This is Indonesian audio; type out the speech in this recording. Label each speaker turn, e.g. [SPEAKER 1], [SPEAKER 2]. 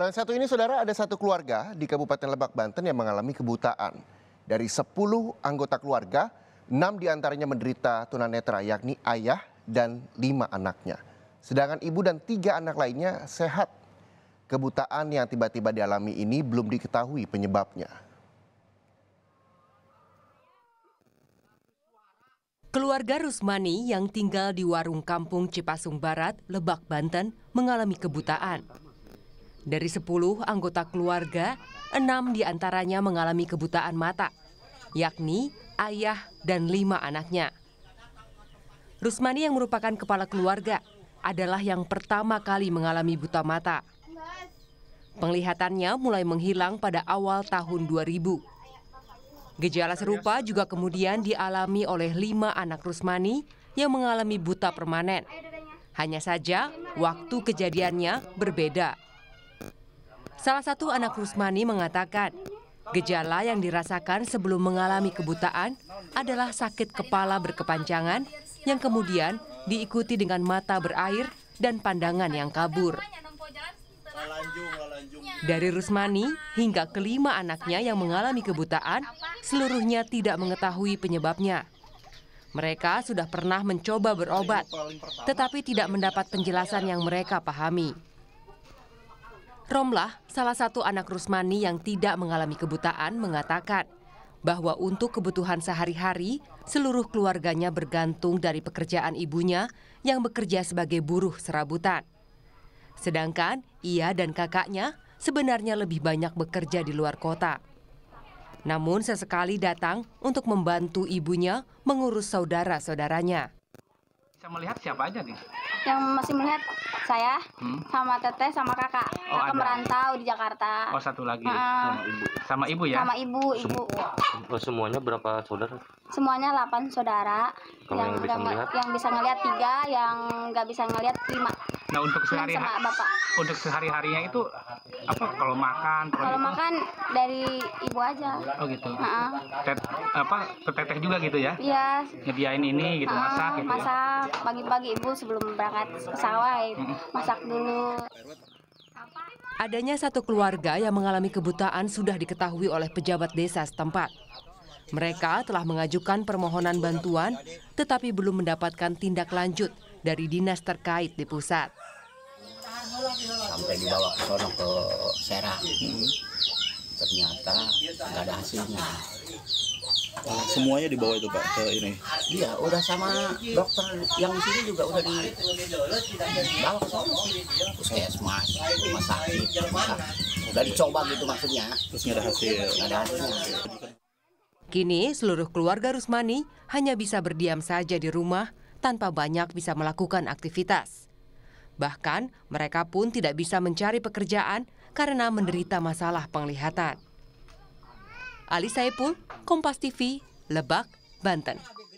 [SPEAKER 1] Kalau yang satu ini saudara ada satu keluarga di Kabupaten Lebak Banten yang mengalami kebutaan. Dari 10 anggota keluarga, 6 diantaranya menderita tunanetra yakni ayah dan 5 anaknya. Sedangkan ibu dan tiga anak lainnya sehat. Kebutaan yang tiba-tiba dialami ini belum diketahui penyebabnya. Keluarga Rusmani yang tinggal di warung kampung Cipasung Barat, Lebak, Banten mengalami kebutaan. Dari 10 anggota keluarga, 6 diantaranya mengalami kebutaan mata, yakni ayah dan lima anaknya. Rusmani yang merupakan kepala keluarga adalah yang pertama kali mengalami buta mata. Penglihatannya mulai menghilang pada awal tahun 2000. Gejala serupa juga kemudian dialami oleh lima anak Rusmani yang mengalami buta permanen. Hanya saja, waktu kejadiannya berbeda. Salah satu anak Rusmani mengatakan, gejala yang dirasakan sebelum mengalami kebutaan adalah sakit kepala berkepanjangan yang kemudian diikuti dengan mata berair dan pandangan yang kabur. Dari Rusmani hingga kelima anaknya yang mengalami kebutaan, seluruhnya tidak mengetahui penyebabnya. Mereka sudah pernah mencoba berobat, tetapi tidak mendapat penjelasan yang mereka pahami. Romlah, salah satu anak Rusmani yang tidak mengalami kebutaan, mengatakan bahwa untuk kebutuhan sehari-hari, seluruh keluarganya bergantung dari pekerjaan ibunya yang bekerja sebagai buruh serabutan. Sedangkan ia dan kakaknya sebenarnya lebih banyak bekerja di luar kota. Namun sesekali datang untuk membantu ibunya mengurus saudara-saudaranya bisa melihat siapa aja nih? Yang masih melihat saya, hmm? sama teteh, sama kakak. Oh, kakak ada. merantau di Jakarta. Oh satu lagi, hmm. sama ibu. Sama ibu ya? Sama ibu, ibu. Sem oh, semuanya berapa saudara? Semuanya 8 saudara. yang, yang bisa melihat? Yang bisa ngelihat tiga, yang nggak bisa ngelihat lima. Nah untuk sehari sama bapak. Untuk sehari harinya itu apa? Kalau makan? Kalau kalau gitu? makan dari ibu aja. Oh gitu. -uh. Tet, apa? Teteh juga gitu ya? Iya. Nyediain ini gitu, -uh. masak gitu. Ya? Masak pagi pagi-pagi ibu sebelum berangkat ke sawah, uh -uh. masak dulu. Adanya satu keluarga yang mengalami kebutaan sudah diketahui oleh pejabat desa setempat. Mereka telah mengajukan permohonan bantuan, tetapi belum mendapatkan tindak lanjut dari dinas terkait di pusat. Sampai dibawa ke sono ke Serang, hmm. ternyata nggak ada hasilnya. Oh, semuanya dibawa itu pak ke ini? Iya, udah sama dokter yang di sini juga udah dibawa. bawa ke sono, puskesmas, rumah sakit, udah dicoba gitu maksudnya. Terus nggak ada hasil? Nggak ada hasil. Kini seluruh keluarga Rusmani hanya bisa berdiam saja di rumah tanpa banyak bisa melakukan aktivitas. Bahkan, mereka pun tidak bisa mencari pekerjaan karena menderita masalah penglihatan. Ali Saipul, Kompas TV, Lebak, Banten.